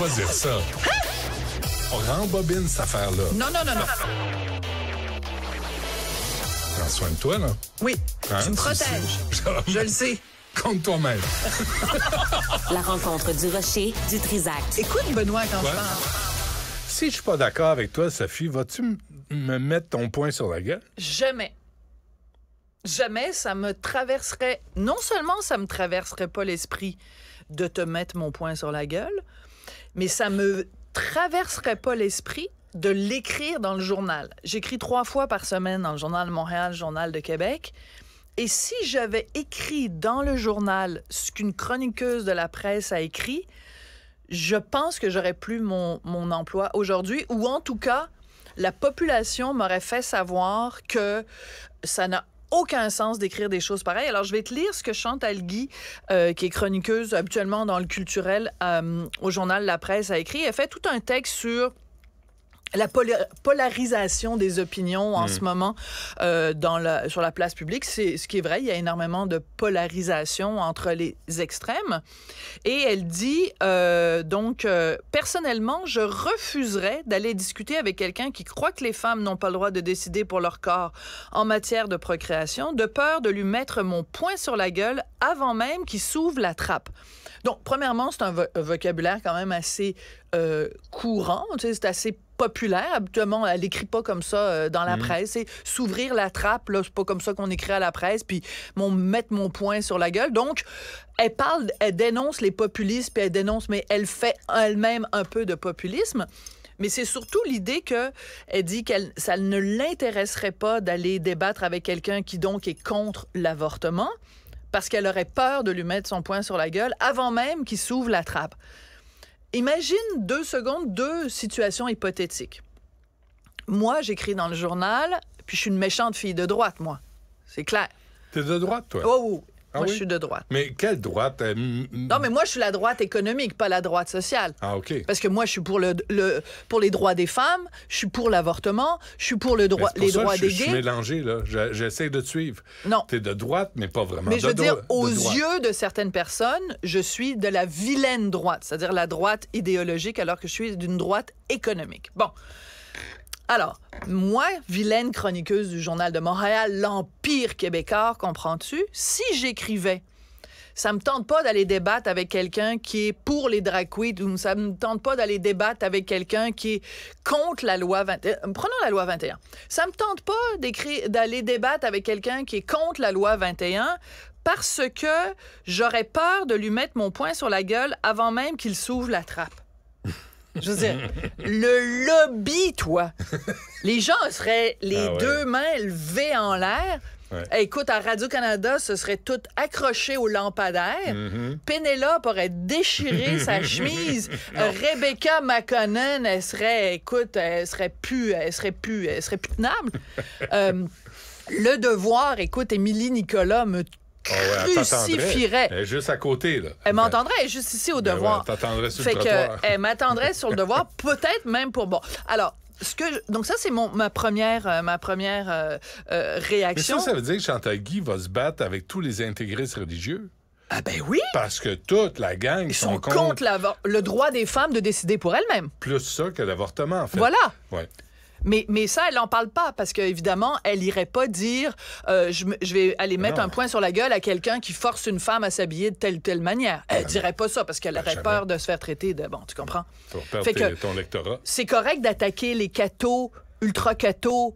pas dire ça. Hein? On cette affaire-là. Non, non, non, non. Prends soin de toi, là. Oui. Hein? tu me protèges. Je le sais. Compte toi-même. La rencontre du rocher, du trisac. Écoute, Benoît, quand je Si je suis pas d'accord avec toi, Sophie, vas-tu me mettre ton poing sur la gueule? Jamais. Jamais ça me traverserait. Non seulement ça me traverserait pas l'esprit de te mettre mon poing sur la gueule, mais ça me traverserait pas l'esprit de l'écrire dans le journal. J'écris trois fois par semaine dans le journal Montréal, journal de Québec. Et si j'avais écrit dans le journal ce qu'une chroniqueuse de la presse a écrit, je pense que j'aurais plus mon, mon emploi aujourd'hui, ou en tout cas, la population m'aurait fait savoir que ça n'a aucun sens d'écrire des choses pareilles. Alors, je vais te lire ce que Chantal Guy, euh, qui est chroniqueuse habituellement dans le culturel euh, au journal La Presse, a écrit. Elle fait tout un texte sur la polarisation des opinions en mm. ce moment euh, dans sur la place publique, c'est ce qui est vrai. Il y a énormément de polarisation entre les extrêmes. Et elle dit euh, donc euh, personnellement, je refuserais d'aller discuter avec quelqu'un qui croit que les femmes n'ont pas le droit de décider pour leur corps en matière de procréation, de peur de lui mettre mon poing sur la gueule avant même qu'il s'ouvre la trappe. Donc, premièrement, c'est un, vocabulaire quand même assez courant, c'est assez populaire. Habituellement, elle n'écrit pas comme ça euh, dans la mm. presse. Et s'ouvrir la trappe, c'est pas comme ça qu'on écrit à la presse, puis mon, mettre mon poing sur la gueule. Donc, elle parle, elle dénonce les populistes, puis elle dénonce, mais elle fait elle-même un peu de populisme. Mais c'est surtout l'idée qu'elle dit qu'elle ça ne l'intéresserait pas d'aller débattre avec quelqu'un qui donc est contre l'avortement parce qu'elle aurait peur de lui mettre son poing sur la gueule avant même qu'il s'ouvre la trappe. Imagine deux secondes deux situations hypothétiques. Moi, j'écris dans le journal, puis je suis une méchante fille de droite, moi. C'est clair. T'es de droite, toi? Oh, oh ah moi, je suis de droite. Mais quelle droite? Euh, non, mais moi, je suis la droite économique, pas la droite sociale. Ah, OK. Parce que moi, je suis pour, le, pour les droits des femmes, je suis pour l'avortement, je suis pour le droit, les droits des gays. Je suis mélangé, là. J'essaie de te suivre. Non. Tu es de droite, mais pas vraiment. Mais je veux dire, aux yeux de certaines personnes, je suis de la vilaine droite, c'est-à-dire la droite idéologique, alors que je suis d'une droite économique. Bon. Alors, moi, vilaine chroniqueuse du Journal de Montréal, l'Empire québécois, comprends-tu? Si j'écrivais, ça me tente pas d'aller débattre avec quelqu'un qui est pour les drag queens ou ça me tente pas d'aller débattre avec quelqu'un qui est contre la loi 21. Euh, prenons la loi 21. Ça me tente pas d'aller débattre avec quelqu'un qui est contre la loi 21 parce que j'aurais peur de lui mettre mon poing sur la gueule avant même qu'il s'ouvre la trappe. Je veux dire, le lobby, toi. Les gens seraient les ah deux mains levées en l'air. Eh, écoute, à Radio-Canada, ce serait tout accroché au lampadaire. Mm-hmm. Penélope Pénélope aurait déchiré sa chemise. Rebecca McConnell, elle serait, écoute, elle serait plus, elle serait plus, elle serait plus tenable. Euh, le devoir, écoute, Émilie Nicolas me elle est juste à côté, là. Elle ben, m'entendrait, juste ici au ben devoir. elle euh, Elle m'attendrait sur le devoir, peut-être même pour bon. Alors. Ce que donc ça c'est mon ma première euh, ma première réaction. Euh, Mais ça ça veut dire que Chantal Guy va se battre avec tous les intégristes religieux. Ah ben oui. Parce que toute la gang Ils sont, contre, le droit des femmes de décider pour elles-mêmes. Plus ça que l'avortement en fait. Voilà. Ouais. Mais, ça, elle n'en parle pas parce qu'évidemment, elle irait pas dire euh, je, vais aller mettre un point sur la gueule à quelqu'un qui force une femme à s'habiller de telle ou telle manière. Elle ne ah, dirait pas ça parce qu'elle ah, aurait peur de se faire traiter de. Bon, tu comprends? C'est correct d'attaquer les cathos ultra cathos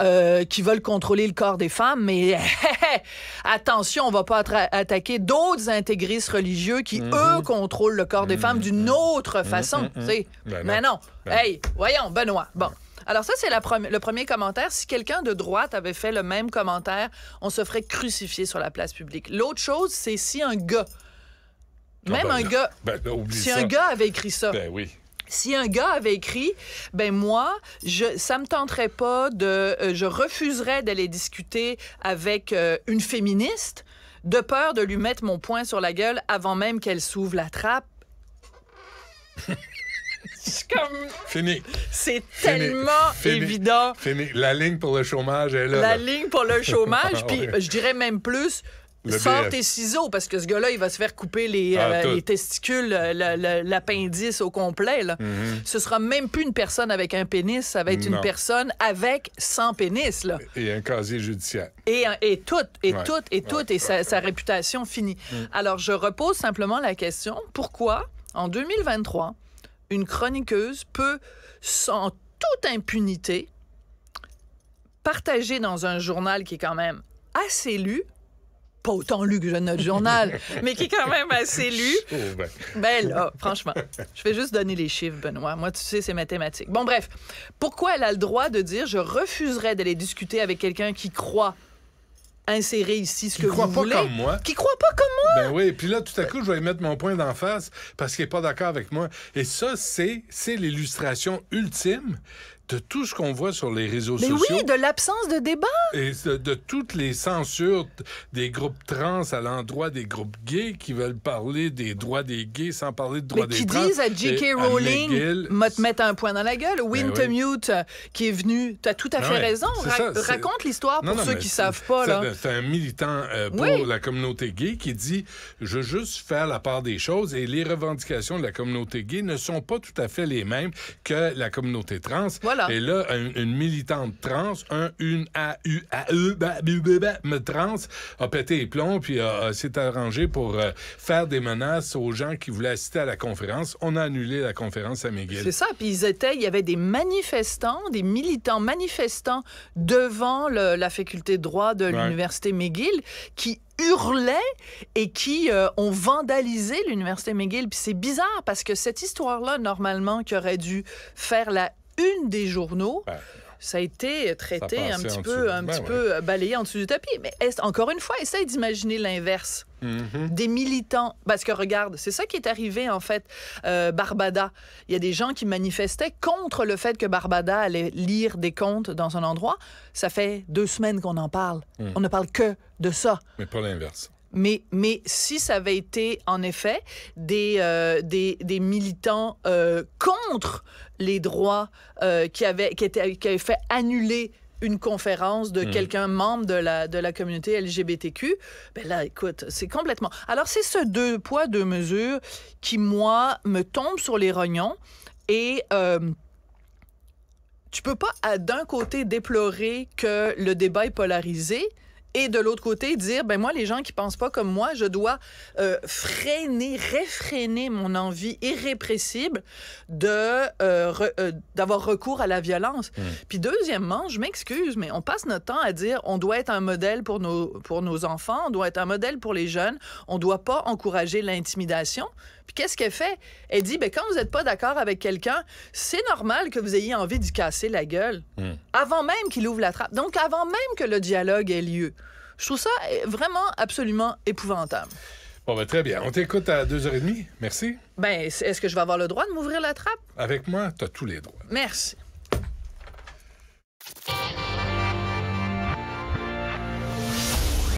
euh, qui veulent contrôler le corps des femmes, mais attention, on va pas attaquer d'autres intégristes religieux qui, mm-hmm. eux, contrôlent le corps des femmes mm-hmm. d'une autre mm-hmm. façon. Ben mais ben non. hey, voyons, Benoît. Bon. Alors ça, c'est le premier commentaire. Si quelqu'un de droite avait fait le même commentaire, on se ferait crucifier sur la place publique. L'autre chose, c'est si un gars, ah, même ben un gars, ben, ben, si un gars avait écrit ça. oui. Si un gars avait écrit, ben moi, je, ça me tenterait pas de, euh, je refuserais d'aller discuter avec euh, une féministe de peur de lui mettre mon poing sur la gueule avant même qu'elle s'ouvre la trappe. comme. Fini. C'est tellement évident. La ligne pour le chômage est là. La ligne pour le chômage, ah puis je dirais même plus. Sors tes ciseaux, parce que ce gars-là, il va se faire couper les, ah, euh, les testicules, l'appendice au complet. Là. ne mm-hmm. Ce sera même plus une personne avec un pénis, ça va être une personne avec sans pénis. Là. Et un casier judiciaire. Et, et tout, et tout, et tout, et sa, réputation finie. Mm. Alors, je repose simplement la question, pourquoi, en 2023, une chroniqueuse peut, sans toute impunité, partager dans un journal qui est quand même assez lu, pas autant lu que notre journal, mais qui est quand même assez lu. Oh franchement, je vais juste donner les chiffres, Benoît. Moi, tu sais, c'est mathématique. Bon, bref, pourquoi elle a le droit de dire je refuserais d'aller discuter avec quelqu'un qui croit insérer ici ce qui que croit pas Comme moi. Qui croit pas comme moi. Ben oui, puis là, tout à coup, je vais mettre mon point d'en face parce qu'il n'est pas d'accord avec moi. Et ça, c'est l'illustration ultime de tout ce qu'on voit sur les réseaux sociaux. Mais oui, de l'absence de débat. Et de, toutes les censures des groupes trans à l'endroit des groupes gays qui veulent parler des droits des gays sans parler de droits des trans. qui disent à J.K. Rowling, m'a te mettre un point dans la gueule. Ben Wintermute, euh, qui est venu, tu as tout à ben fait raison. raconte l'histoire pour ceux qui savent pas. Ben, c'est un militant euh, pour la communauté gay qui dit, je veux juste faire la part des choses et les revendications de la communauté gay ne sont pas tout à fait les mêmes que la communauté trans. Et là, une, militante trans, un, une A, U, A, E, me trans, a pété les plombs puis s'est arrangé pour euh, faire des menaces aux gens qui voulaient assister à la conférence. On a annulé la conférence à McGill. C'est ça. Puis ils étaient, il y avait des manifestants, des militants manifestants devant la faculté de droit de l'université McGill qui hurlaient et qui euh, ont vandalisé l'université McGill. Puis c'est bizarre parce que cette histoire-là, normalement, qui aurait dû faire la une des journaux. ça a été traité un petit ben peu, un petit peu balayé en dessous du tapis. Mais encore une fois, essaye d'imaginer l'inverse. Mm-hmm. Des militants. Parce que regarde, c'est ça qui est arrivé en fait, euh, Barbada. Il y a des gens qui manifestaient contre le fait que Barbada allait lire des contes dans un endroit. Ça fait deux semaines qu'on en parle. Mm. On ne parle que de ça. Mais pas l'inverse. Mais, mais, si ça avait été en effet des, euh, des, militants euh, contre les droits euh, qui, avaient, fait annuler une conférence de mmh. quelqu'un membre de la, communauté LGBTQ, ben là, écoute, c'est complètement... Alors, c'est ce deux poids, deux mesures qui, moi, me tombe sur les rognons et... Euh, tu peux pas, d'un côté, déplorer que le débat est polarisé, et de l'autre côté dire ben moi les gens qui pensent pas comme moi je dois euh, freiner réfréner mon envie irrépressible de euh, euh, d'avoir recours à la violence hmm. puis deuxièmement je m'excuse mais on passe notre temps à dire on doit être un modèle pour nos pour nos enfants on doit être un modèle pour les jeunes on doit pas encourager l'intimidation puis qu'est-ce qu'elle fait elle dit ben quand vous n'êtes pas d'accord avec quelqu'un c'est normal que vous ayez envie d'y casser la gueule hmm. avant même qu'il ouvre la trappe donc avant même que le dialogue ait lieu je trouve ça eh, vraiment absolument épouvantable. Bon, ben, très bien. On t'écoute à 2h30. Merci. Ben, est-ce que je vais avoir le droit de m'ouvrir la trappe? Avec moi, tu as tous les droits. Merci.